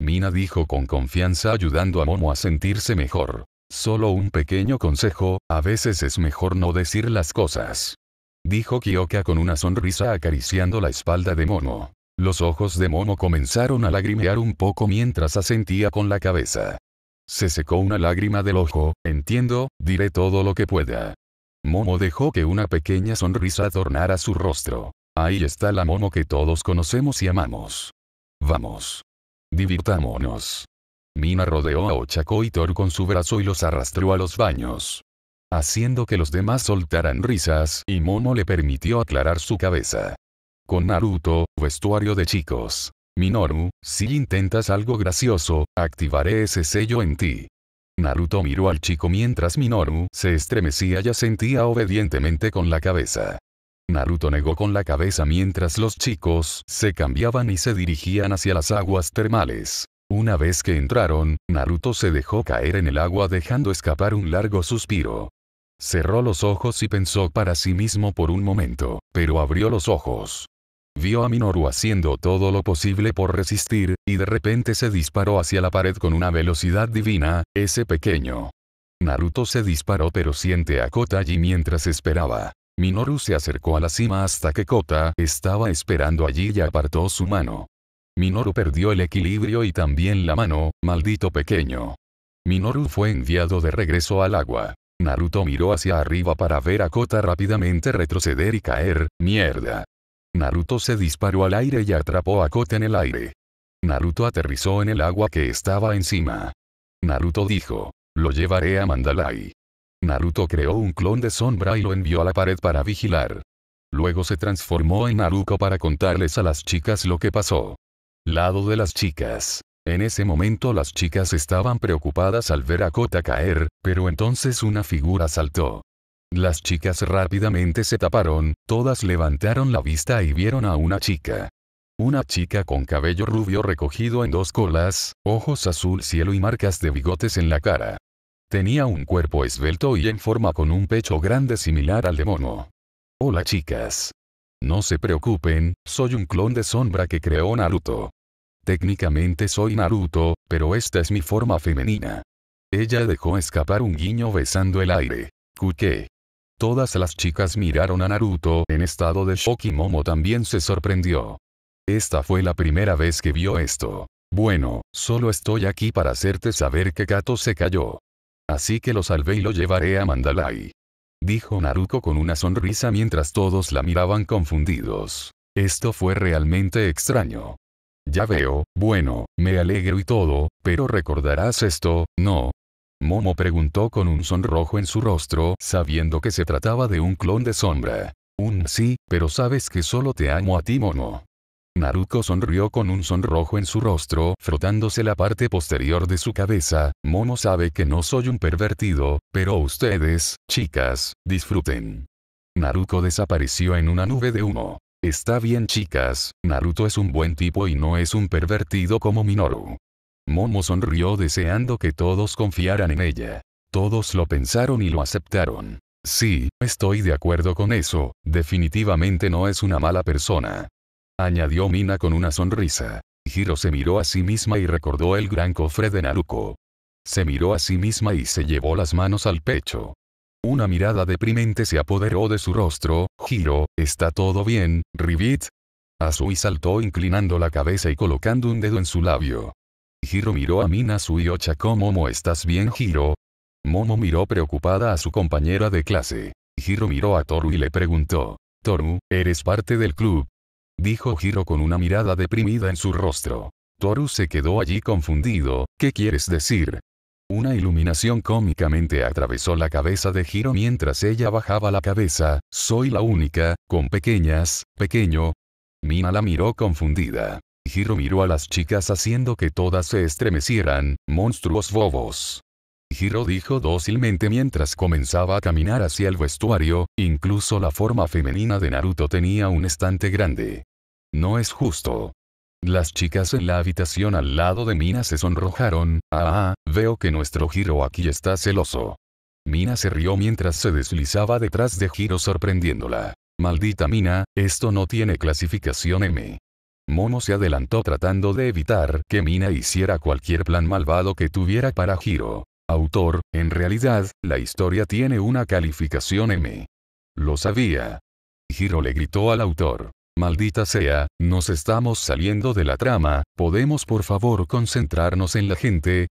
Mina dijo con confianza ayudando a Momo a sentirse mejor. Solo un pequeño consejo, a veces es mejor no decir las cosas. Dijo Kiyoka con una sonrisa acariciando la espalda de Momo. Los ojos de Momo comenzaron a lagrimear un poco mientras asentía con la cabeza. Se secó una lágrima del ojo, entiendo, diré todo lo que pueda. Momo dejó que una pequeña sonrisa adornara su rostro. Ahí está la Momo que todos conocemos y amamos. Vamos. Divirtámonos. Mina rodeó a Ochako y Thor con su brazo y los arrastró a los baños. Haciendo que los demás soltaran risas y Momo le permitió aclarar su cabeza. Con Naruto, vestuario de chicos. Minoru, si intentas algo gracioso, activaré ese sello en ti. Naruto miró al chico mientras Minoru se estremecía y asentía obedientemente con la cabeza. Naruto negó con la cabeza mientras los chicos se cambiaban y se dirigían hacia las aguas termales. Una vez que entraron, Naruto se dejó caer en el agua dejando escapar un largo suspiro. Cerró los ojos y pensó para sí mismo por un momento, pero abrió los ojos. Vio a Minoru haciendo todo lo posible por resistir, y de repente se disparó hacia la pared con una velocidad divina, ese pequeño. Naruto se disparó pero siente a Kota allí mientras esperaba. Minoru se acercó a la cima hasta que Kota estaba esperando allí y apartó su mano. Minoru perdió el equilibrio y también la mano, maldito pequeño. Minoru fue enviado de regreso al agua. Naruto miró hacia arriba para ver a Kota rápidamente retroceder y caer, mierda. Naruto se disparó al aire y atrapó a Kota en el aire. Naruto aterrizó en el agua que estaba encima. Naruto dijo, lo llevaré a Mandalay. Naruto creó un clon de sombra y lo envió a la pared para vigilar. Luego se transformó en Naruto para contarles a las chicas lo que pasó. Lado de las chicas. En ese momento las chicas estaban preocupadas al ver a Kota caer, pero entonces una figura saltó. Las chicas rápidamente se taparon, todas levantaron la vista y vieron a una chica. Una chica con cabello rubio recogido en dos colas, ojos azul cielo y marcas de bigotes en la cara. Tenía un cuerpo esbelto y en forma con un pecho grande similar al de mono. Hola chicas. No se preocupen, soy un clon de sombra que creó Naruto. Técnicamente soy Naruto, pero esta es mi forma femenina. Ella dejó escapar un guiño besando el aire. Kuke. Todas las chicas miraron a Naruto en estado de shock y Momo también se sorprendió. Esta fue la primera vez que vio esto. Bueno, solo estoy aquí para hacerte saber que Kato se cayó. Así que lo salvé y lo llevaré a Mandalay. Dijo Naruto con una sonrisa mientras todos la miraban confundidos. Esto fue realmente extraño. Ya veo, bueno, me alegro y todo, pero recordarás esto, ¿no? Momo preguntó con un sonrojo en su rostro, sabiendo que se trataba de un clon de sombra. Un sí, pero sabes que solo te amo a ti, Momo. Naruko sonrió con un sonrojo en su rostro, frotándose la parte posterior de su cabeza. Momo sabe que no soy un pervertido, pero ustedes, chicas, disfruten. Naruko desapareció en una nube de humo. Está bien chicas, Naruto es un buen tipo y no es un pervertido como Minoru. Momo sonrió deseando que todos confiaran en ella. Todos lo pensaron y lo aceptaron. Sí, estoy de acuerdo con eso, definitivamente no es una mala persona. Añadió Mina con una sonrisa. Hiro se miró a sí misma y recordó el gran cofre de Naruko. Se miró a sí misma y se llevó las manos al pecho. Una mirada deprimente se apoderó de su rostro. Hiro, ¿está todo bien, Rivit? Azui saltó inclinando la cabeza y colocando un dedo en su labio. Hiro miró a Minasu y Ochako Momo ¿estás bien Hiro? Momo miró preocupada a su compañera de clase. Hiro miró a Toru y le preguntó. Toru, ¿eres parte del club? Dijo Hiro con una mirada deprimida en su rostro. Toru se quedó allí confundido, ¿qué quieres decir? Una iluminación cómicamente atravesó la cabeza de Hiro mientras ella bajaba la cabeza, soy la única, con pequeñas, pequeño. Mina la miró confundida. Hiro miró a las chicas haciendo que todas se estremecieran, monstruos bobos. Hiro dijo dócilmente mientras comenzaba a caminar hacia el vestuario, incluso la forma femenina de Naruto tenía un estante grande. No es justo. Las chicas en la habitación al lado de Mina se sonrojaron, ah, ah veo que nuestro Hiro aquí está celoso. Mina se rió mientras se deslizaba detrás de Hiro sorprendiéndola. Maldita Mina, esto no tiene clasificación M. Momo se adelantó tratando de evitar que Mina hiciera cualquier plan malvado que tuviera para Hiro. Autor, en realidad, la historia tiene una calificación M. Lo sabía. Hiro le gritó al autor. Maldita sea, nos estamos saliendo de la trama, ¿podemos por favor concentrarnos en la gente?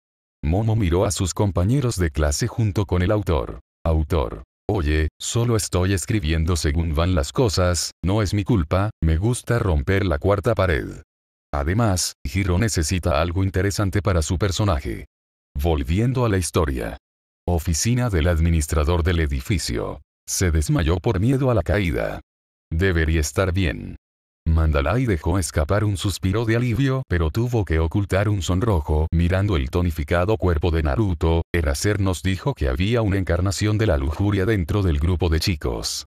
Momo miró a sus compañeros de clase junto con el autor. Autor. Oye, solo estoy escribiendo según van las cosas, no es mi culpa, me gusta romper la cuarta pared. Además, Hiro necesita algo interesante para su personaje. Volviendo a la historia. Oficina del administrador del edificio. Se desmayó por miedo a la caída. Debería estar bien. Mandalay dejó escapar un suspiro de alivio, pero tuvo que ocultar un sonrojo mirando el tonificado cuerpo de Naruto, Eraser nos dijo que había una encarnación de la lujuria dentro del grupo de chicos.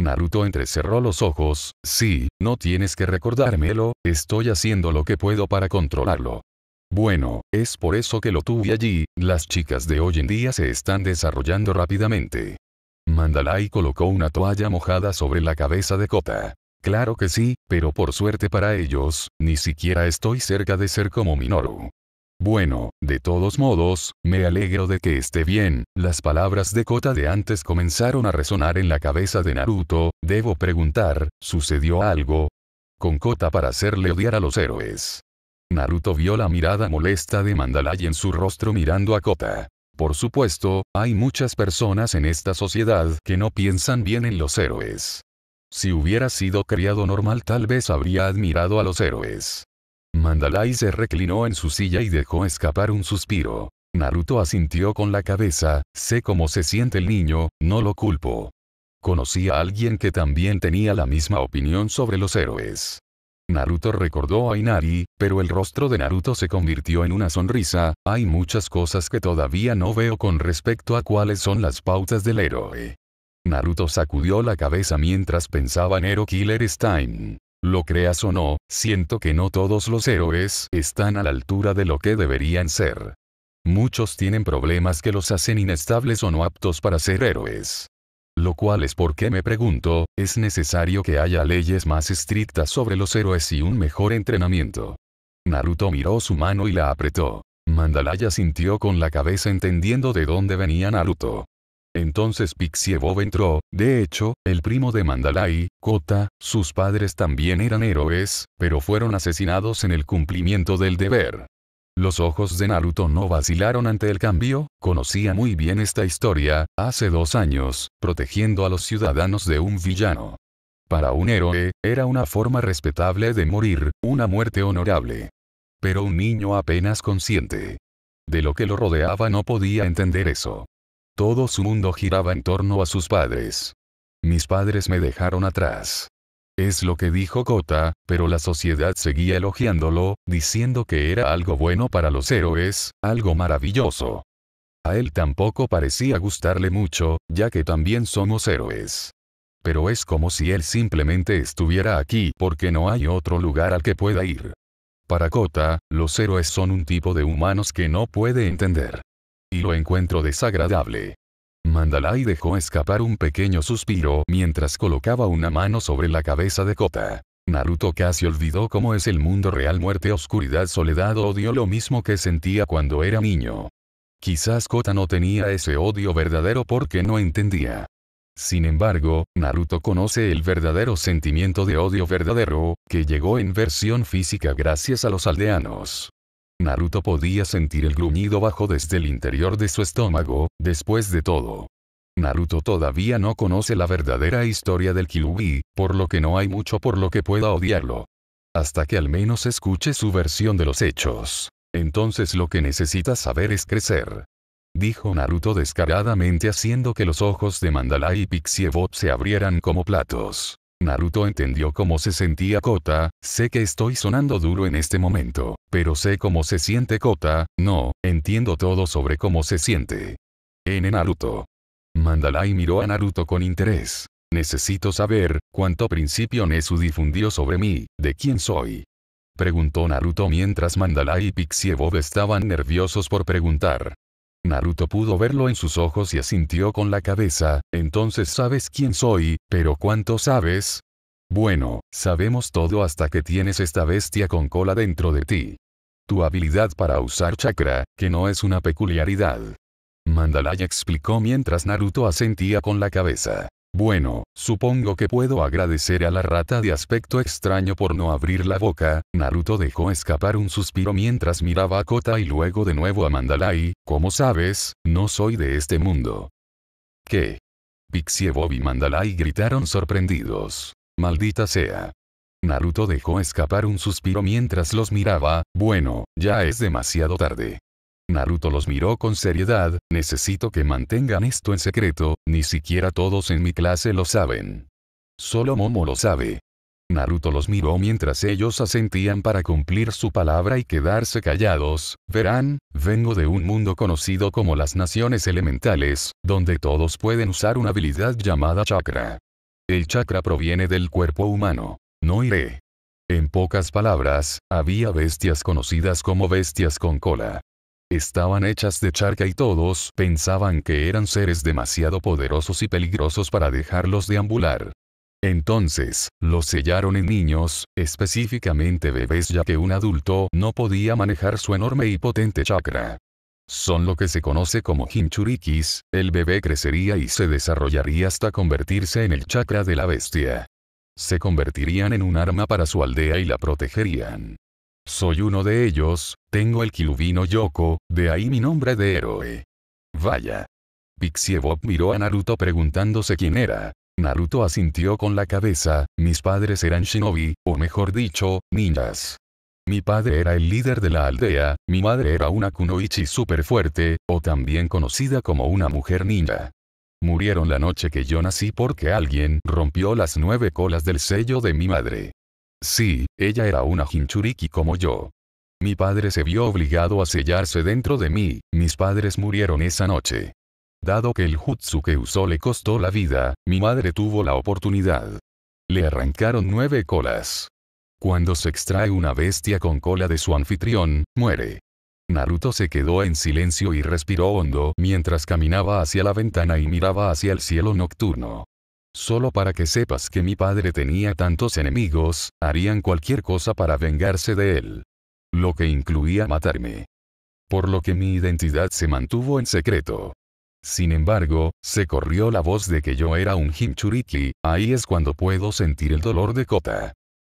Naruto entrecerró los ojos, sí, no tienes que recordármelo, estoy haciendo lo que puedo para controlarlo. Bueno, es por eso que lo tuve allí, las chicas de hoy en día se están desarrollando rápidamente. Mandalay colocó una toalla mojada sobre la cabeza de Kota. Claro que sí, pero por suerte para ellos, ni siquiera estoy cerca de ser como Minoru. Bueno, de todos modos, me alegro de que esté bien. Las palabras de Kota de antes comenzaron a resonar en la cabeza de Naruto, debo preguntar, ¿sucedió algo? Con Kota para hacerle odiar a los héroes. Naruto vio la mirada molesta de Mandalay en su rostro mirando a Kota. Por supuesto, hay muchas personas en esta sociedad que no piensan bien en los héroes. Si hubiera sido criado normal tal vez habría admirado a los héroes. Mandalay se reclinó en su silla y dejó escapar un suspiro. Naruto asintió con la cabeza, sé cómo se siente el niño, no lo culpo. Conocí a alguien que también tenía la misma opinión sobre los héroes. Naruto recordó a Inari, pero el rostro de Naruto se convirtió en una sonrisa, hay muchas cosas que todavía no veo con respecto a cuáles son las pautas del héroe. Naruto sacudió la cabeza mientras pensaba en Hero Killer Stein. Lo creas o no, siento que no todos los héroes están a la altura de lo que deberían ser. Muchos tienen problemas que los hacen inestables o no aptos para ser héroes. Lo cual es porque me pregunto, es necesario que haya leyes más estrictas sobre los héroes y un mejor entrenamiento. Naruto miró su mano y la apretó. Mandalaya sintió con la cabeza entendiendo de dónde venía Naruto. Entonces Bob entró, de hecho, el primo de Mandalay, Kota, sus padres también eran héroes, pero fueron asesinados en el cumplimiento del deber. Los ojos de Naruto no vacilaron ante el cambio, conocía muy bien esta historia, hace dos años, protegiendo a los ciudadanos de un villano. Para un héroe, era una forma respetable de morir, una muerte honorable. Pero un niño apenas consciente. De lo que lo rodeaba no podía entender eso. Todo su mundo giraba en torno a sus padres. Mis padres me dejaron atrás. Es lo que dijo Kota, pero la sociedad seguía elogiándolo, diciendo que era algo bueno para los héroes, algo maravilloso. A él tampoco parecía gustarle mucho, ya que también somos héroes. Pero es como si él simplemente estuviera aquí porque no hay otro lugar al que pueda ir. Para Kota, los héroes son un tipo de humanos que no puede entender y lo encuentro desagradable. Mandalay dejó escapar un pequeño suspiro mientras colocaba una mano sobre la cabeza de Kota. Naruto casi olvidó cómo es el mundo real muerte oscuridad soledad odio lo mismo que sentía cuando era niño. Quizás Kota no tenía ese odio verdadero porque no entendía. Sin embargo, Naruto conoce el verdadero sentimiento de odio verdadero, que llegó en versión física gracias a los aldeanos. Naruto podía sentir el gruñido bajo desde el interior de su estómago, después de todo. Naruto todavía no conoce la verdadera historia del Kyuubi, por lo que no hay mucho por lo que pueda odiarlo. Hasta que al menos escuche su versión de los hechos. Entonces lo que necesita saber es crecer. Dijo Naruto descaradamente haciendo que los ojos de Mandalay y Bob se abrieran como platos. Naruto entendió cómo se sentía Kota, sé que estoy sonando duro en este momento, pero sé cómo se siente Kota, no, entiendo todo sobre cómo se siente. N Naruto. Mandalay miró a Naruto con interés. Necesito saber, cuánto principio Nesu difundió sobre mí, de quién soy. Preguntó Naruto mientras Mandalay y Pixie Bob estaban nerviosos por preguntar. Naruto pudo verlo en sus ojos y asintió con la cabeza, entonces sabes quién soy, pero ¿cuánto sabes? Bueno, sabemos todo hasta que tienes esta bestia con cola dentro de ti. Tu habilidad para usar chakra, que no es una peculiaridad. Mandalay explicó mientras Naruto asentía con la cabeza. Bueno, supongo que puedo agradecer a la rata de aspecto extraño por no abrir la boca, Naruto dejó escapar un suspiro mientras miraba a Kota y luego de nuevo a Mandalay, como sabes, no soy de este mundo. ¿Qué? Pixie Bob y Mandalay gritaron sorprendidos. Maldita sea. Naruto dejó escapar un suspiro mientras los miraba, bueno, ya es demasiado tarde. Naruto los miró con seriedad, necesito que mantengan esto en secreto, ni siquiera todos en mi clase lo saben. Solo Momo lo sabe. Naruto los miró mientras ellos asentían para cumplir su palabra y quedarse callados, verán, vengo de un mundo conocido como las naciones elementales, donde todos pueden usar una habilidad llamada chakra. El chakra proviene del cuerpo humano. No iré. En pocas palabras, había bestias conocidas como bestias con cola. Estaban hechas de charca y todos pensaban que eran seres demasiado poderosos y peligrosos para dejarlos deambular. Entonces, los sellaron en niños, específicamente bebés ya que un adulto no podía manejar su enorme y potente chakra. Son lo que se conoce como hinchurikis, el bebé crecería y se desarrollaría hasta convertirse en el chakra de la bestia. Se convertirían en un arma para su aldea y la protegerían. Soy uno de ellos, tengo el kiluvino Yoko, de ahí mi nombre de héroe. Vaya. Pixie Bob miró a Naruto preguntándose quién era. Naruto asintió con la cabeza, mis padres eran shinobi, o mejor dicho, ninjas. Mi padre era el líder de la aldea, mi madre era una kunoichi súper fuerte, o también conocida como una mujer ninja. Murieron la noche que yo nací porque alguien rompió las nueve colas del sello de mi madre. Sí, ella era una Jinchuriki como yo. Mi padre se vio obligado a sellarse dentro de mí, mis padres murieron esa noche. Dado que el jutsu que usó le costó la vida, mi madre tuvo la oportunidad. Le arrancaron nueve colas. Cuando se extrae una bestia con cola de su anfitrión, muere. Naruto se quedó en silencio y respiró hondo mientras caminaba hacia la ventana y miraba hacia el cielo nocturno. Solo para que sepas que mi padre tenía tantos enemigos, harían cualquier cosa para vengarse de él. Lo que incluía matarme. Por lo que mi identidad se mantuvo en secreto. Sin embargo, se corrió la voz de que yo era un Himchuriki, ahí es cuando puedo sentir el dolor de Kota.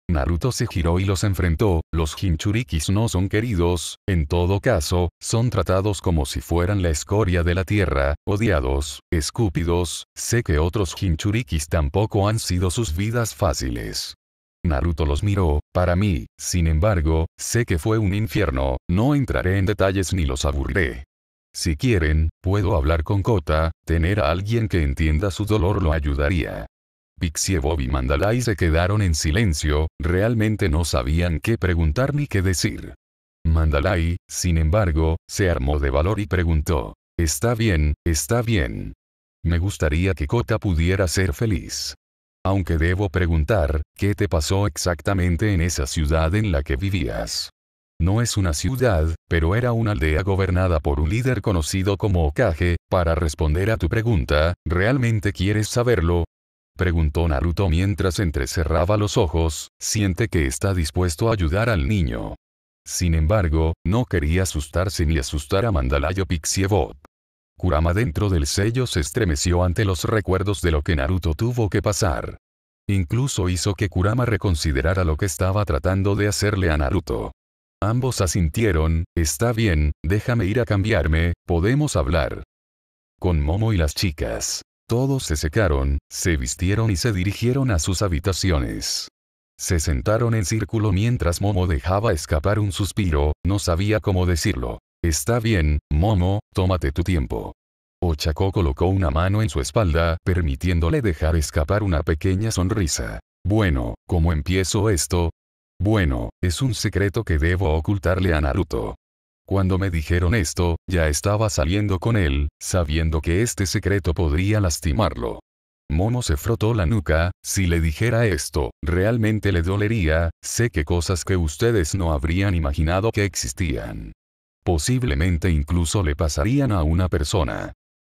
Naruto se giró y los enfrentó, los Hinchurikis no son queridos, en todo caso, son tratados como si fueran la escoria de la tierra, odiados, escúpidos, sé que otros Hinchurikis tampoco han sido sus vidas fáciles. Naruto los miró, para mí, sin embargo, sé que fue un infierno, no entraré en detalles ni los aburriré. Si quieren, puedo hablar con Kota, tener a alguien que entienda su dolor lo ayudaría. Pixie Bob y Mandalay se quedaron en silencio, realmente no sabían qué preguntar ni qué decir. Mandalay, sin embargo, se armó de valor y preguntó. Está bien, está bien. Me gustaría que Kota pudiera ser feliz. Aunque debo preguntar, ¿qué te pasó exactamente en esa ciudad en la que vivías? No es una ciudad, pero era una aldea gobernada por un líder conocido como Okage. Para responder a tu pregunta, ¿realmente quieres saberlo? preguntó Naruto mientras entrecerraba los ojos, siente que está dispuesto a ayudar al niño. Sin embargo, no quería asustarse ni asustar a Mandalayo Pixie Bob. Kurama dentro del sello se estremeció ante los recuerdos de lo que Naruto tuvo que pasar. Incluso hizo que Kurama reconsiderara lo que estaba tratando de hacerle a Naruto. Ambos asintieron, está bien, déjame ir a cambiarme, podemos hablar. Con Momo y las chicas. Todos se secaron, se vistieron y se dirigieron a sus habitaciones. Se sentaron en círculo mientras Momo dejaba escapar un suspiro, no sabía cómo decirlo. Está bien, Momo, tómate tu tiempo. Ochako colocó una mano en su espalda, permitiéndole dejar escapar una pequeña sonrisa. Bueno, ¿cómo empiezo esto? Bueno, es un secreto que debo ocultarle a Naruto. Cuando me dijeron esto, ya estaba saliendo con él, sabiendo que este secreto podría lastimarlo. Mono se frotó la nuca, si le dijera esto, realmente le dolería, sé que cosas que ustedes no habrían imaginado que existían. Posiblemente incluso le pasarían a una persona.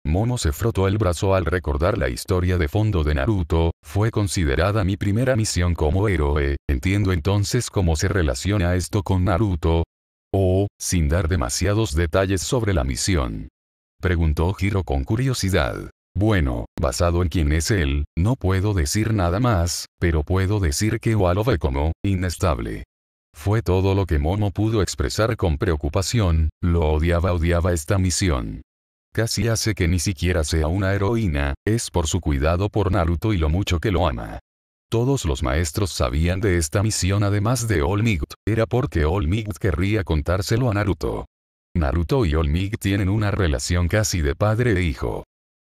Mono se frotó el brazo al recordar la historia de fondo de Naruto, fue considerada mi primera misión como héroe, entiendo entonces cómo se relaciona esto con Naruto, Oh, sin dar demasiados detalles sobre la misión. Preguntó Hiro con curiosidad. Bueno, basado en quién es él, no puedo decir nada más, pero puedo decir que Walo ve como inestable. Fue todo lo que Momo pudo expresar con preocupación, lo odiaba odiaba esta misión. Casi hace que ni siquiera sea una heroína, es por su cuidado por Naruto y lo mucho que lo ama. Todos los maestros sabían de esta misión además de All era porque All querría contárselo a Naruto. Naruto y All tienen una relación casi de padre e hijo.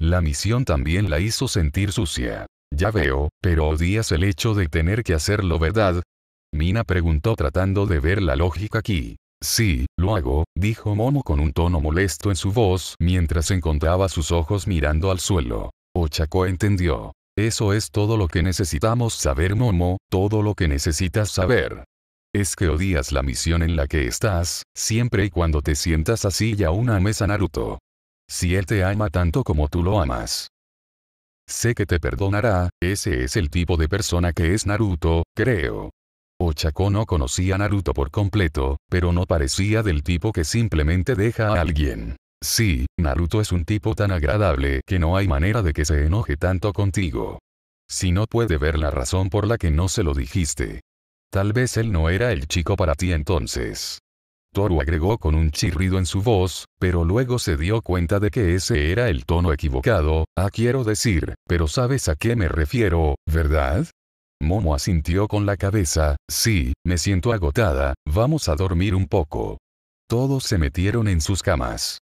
La misión también la hizo sentir sucia. Ya veo, pero odias el hecho de tener que hacerlo, ¿verdad? Mina preguntó tratando de ver la lógica aquí. Sí, lo hago, dijo Momo con un tono molesto en su voz mientras encontraba sus ojos mirando al suelo. Ochako entendió. Eso es todo lo que necesitamos saber Momo, todo lo que necesitas saber. Es que odias la misión en la que estás, siempre y cuando te sientas así y aún una mesa Naruto. Si él te ama tanto como tú lo amas. Sé que te perdonará, ese es el tipo de persona que es Naruto, creo. Ochako no conocía a Naruto por completo, pero no parecía del tipo que simplemente deja a alguien. Sí, Naruto es un tipo tan agradable que no hay manera de que se enoje tanto contigo. Si no puede ver la razón por la que no se lo dijiste. Tal vez él no era el chico para ti entonces. Toru agregó con un chirrido en su voz, pero luego se dio cuenta de que ese era el tono equivocado, ah quiero decir, pero sabes a qué me refiero, ¿verdad? Momo asintió con la cabeza, sí, me siento agotada, vamos a dormir un poco. Todos se metieron en sus camas.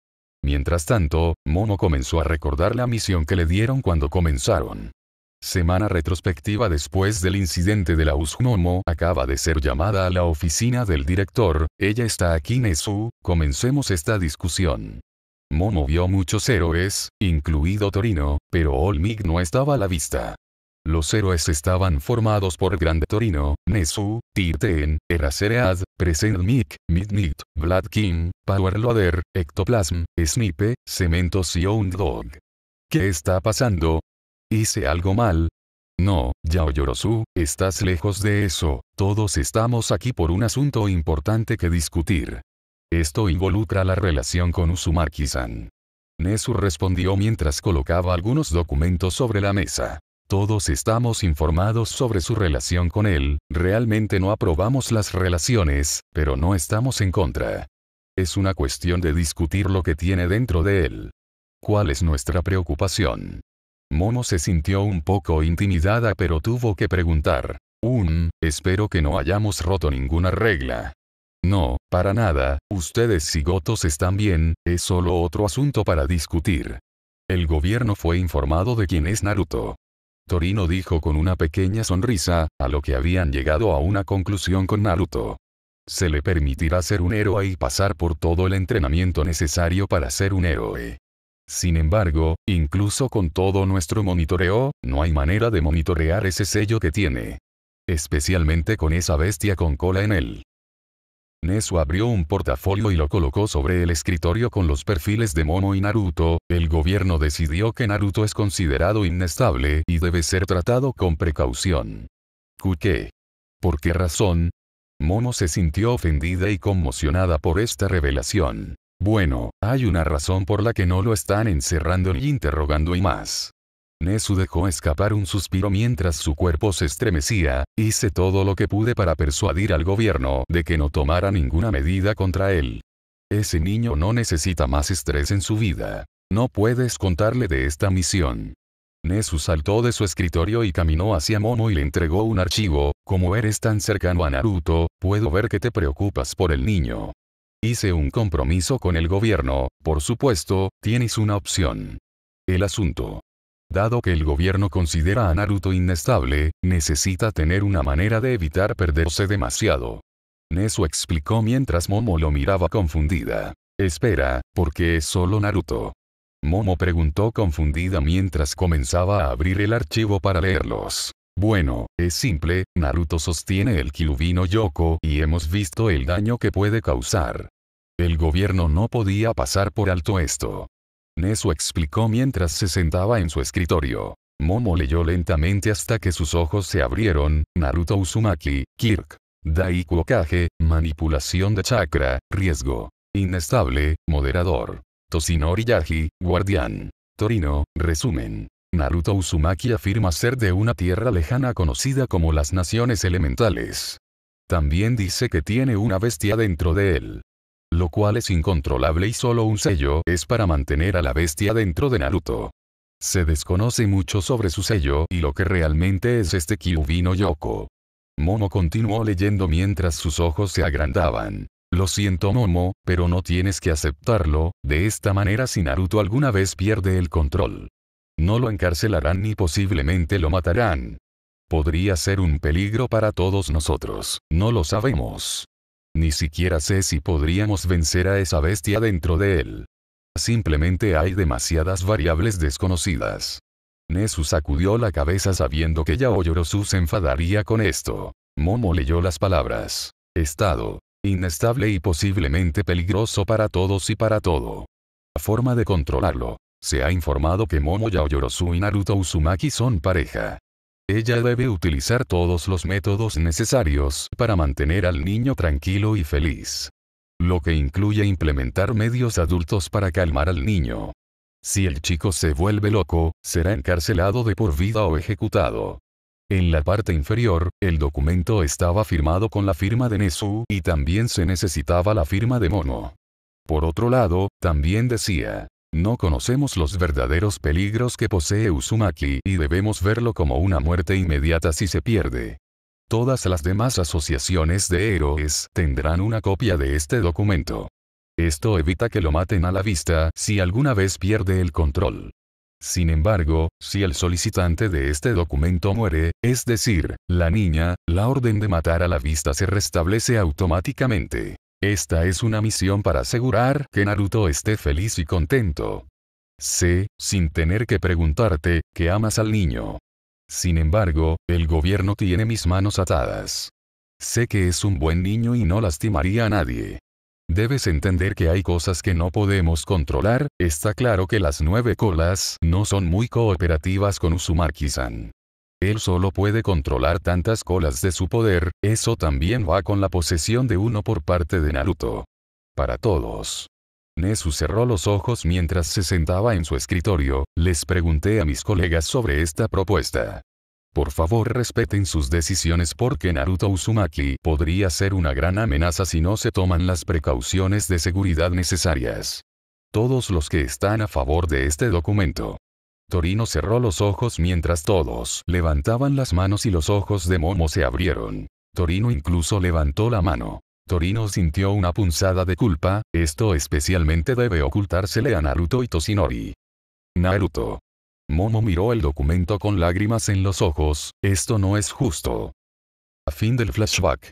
Mientras tanto, Momo comenzó a recordar la misión que le dieron cuando comenzaron. Semana retrospectiva después del incidente de la Momo acaba de ser llamada a la oficina del director, ella está aquí Nesu, comencemos esta discusión. Momo vio muchos héroes, incluido Torino, pero Olmig no estaba a la vista. Los héroes estaban formados por Grande Torino, Nesu, Tirten, Eraseread, Present-Mic, Midnight, Vlad Ectoplasm, Snipe, Cementos y Own Dog. ¿Qué está pasando? ¿Hice algo mal? No, Yao Yorosu, estás lejos de eso, todos estamos aquí por un asunto importante que discutir. Esto involucra la relación con usumaki Nesu respondió mientras colocaba algunos documentos sobre la mesa. Todos estamos informados sobre su relación con él, realmente no aprobamos las relaciones, pero no estamos en contra. Es una cuestión de discutir lo que tiene dentro de él. ¿Cuál es nuestra preocupación? Mono se sintió un poco intimidada pero tuvo que preguntar. Un, espero que no hayamos roto ninguna regla. No, para nada, ustedes y Gotos están bien, es solo otro asunto para discutir. El gobierno fue informado de quién es Naruto. Torino dijo con una pequeña sonrisa, a lo que habían llegado a una conclusión con Naruto. Se le permitirá ser un héroe y pasar por todo el entrenamiento necesario para ser un héroe. Sin embargo, incluso con todo nuestro monitoreo, no hay manera de monitorear ese sello que tiene. Especialmente con esa bestia con cola en él. Nesu abrió un portafolio y lo colocó sobre el escritorio con los perfiles de Momo y Naruto, el gobierno decidió que Naruto es considerado inestable y debe ser tratado con precaución. ¿Qué? ¿Por qué razón? Momo se sintió ofendida y conmocionada por esta revelación. Bueno, hay una razón por la que no lo están encerrando ni interrogando y más. Nesu dejó escapar un suspiro mientras su cuerpo se estremecía, hice todo lo que pude para persuadir al gobierno de que no tomara ninguna medida contra él. Ese niño no necesita más estrés en su vida. No puedes contarle de esta misión. Nesu saltó de su escritorio y caminó hacia Momo y le entregó un archivo, como eres tan cercano a Naruto, puedo ver que te preocupas por el niño. Hice un compromiso con el gobierno, por supuesto, tienes una opción. El asunto. Dado que el gobierno considera a Naruto inestable, necesita tener una manera de evitar perderse demasiado. Nezu explicó mientras Momo lo miraba confundida. Espera, porque es solo Naruto? Momo preguntó confundida mientras comenzaba a abrir el archivo para leerlos. Bueno, es simple, Naruto sostiene el Kyubino Yoko y hemos visto el daño que puede causar. El gobierno no podía pasar por alto esto. Nesu explicó mientras se sentaba en su escritorio. Momo leyó lentamente hasta que sus ojos se abrieron, Naruto Uzumaki, Kirk. Dai manipulación de chakra, riesgo. Inestable, moderador. Toshinori Yagi, guardián. Torino, resumen. Naruto Uzumaki afirma ser de una tierra lejana conocida como las Naciones Elementales. También dice que tiene una bestia dentro de él lo cual es incontrolable y solo un sello es para mantener a la bestia dentro de Naruto. Se desconoce mucho sobre su sello y lo que realmente es este no Yoko. Momo continuó leyendo mientras sus ojos se agrandaban. Lo siento Momo, pero no tienes que aceptarlo, de esta manera si Naruto alguna vez pierde el control. No lo encarcelarán ni posiblemente lo matarán. Podría ser un peligro para todos nosotros, no lo sabemos. Ni siquiera sé si podríamos vencer a esa bestia dentro de él. Simplemente hay demasiadas variables desconocidas. Nesu sacudió la cabeza sabiendo que Yaoyorosu se enfadaría con esto. Momo leyó las palabras. Estado. Inestable y posiblemente peligroso para todos y para todo. Forma de controlarlo. Se ha informado que Momo Yaoyorosu y Naruto Uzumaki son pareja. Ella debe utilizar todos los métodos necesarios para mantener al niño tranquilo y feliz. Lo que incluye implementar medios adultos para calmar al niño. Si el chico se vuelve loco, será encarcelado de por vida o ejecutado. En la parte inferior, el documento estaba firmado con la firma de Nesu y también se necesitaba la firma de Mono. Por otro lado, también decía, no conocemos los verdaderos peligros que posee Uzumaki y debemos verlo como una muerte inmediata si se pierde. Todas las demás asociaciones de héroes tendrán una copia de este documento. Esto evita que lo maten a la vista si alguna vez pierde el control. Sin embargo, si el solicitante de este documento muere, es decir, la niña, la orden de matar a la vista se restablece automáticamente. Esta es una misión para asegurar que Naruto esté feliz y contento. Sé, sin tener que preguntarte, que amas al niño. Sin embargo, el gobierno tiene mis manos atadas. Sé que es un buen niño y no lastimaría a nadie. Debes entender que hay cosas que no podemos controlar, está claro que las nueve colas no son muy cooperativas con Uzumaki-san. Él solo puede controlar tantas colas de su poder, eso también va con la posesión de uno por parte de Naruto. Para todos. Nesu cerró los ojos mientras se sentaba en su escritorio, les pregunté a mis colegas sobre esta propuesta. Por favor respeten sus decisiones porque Naruto Uzumaki podría ser una gran amenaza si no se toman las precauciones de seguridad necesarias. Todos los que están a favor de este documento. Torino cerró los ojos mientras todos levantaban las manos y los ojos de Momo se abrieron. Torino incluso levantó la mano. Torino sintió una punzada de culpa, esto especialmente debe ocultársele a Naruto y Toshinori. Naruto. Momo miró el documento con lágrimas en los ojos, esto no es justo. A fin del flashback.